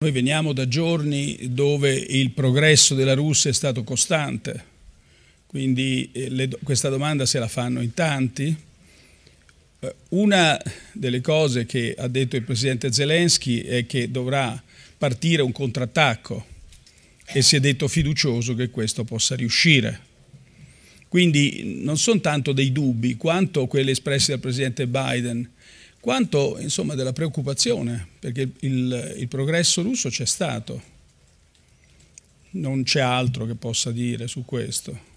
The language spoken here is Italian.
Noi veniamo da giorni dove il progresso della Russia è stato costante, quindi eh, le, questa domanda se la fanno in tanti. Eh, una delle cose che ha detto il presidente Zelensky è che dovrà partire un contrattacco e si è detto fiducioso che questo possa riuscire. Quindi non sono tanto dei dubbi quanto quelli espressi dal presidente Biden quanto insomma, della preoccupazione, perché il, il, il progresso russo c'è stato, non c'è altro che possa dire su questo.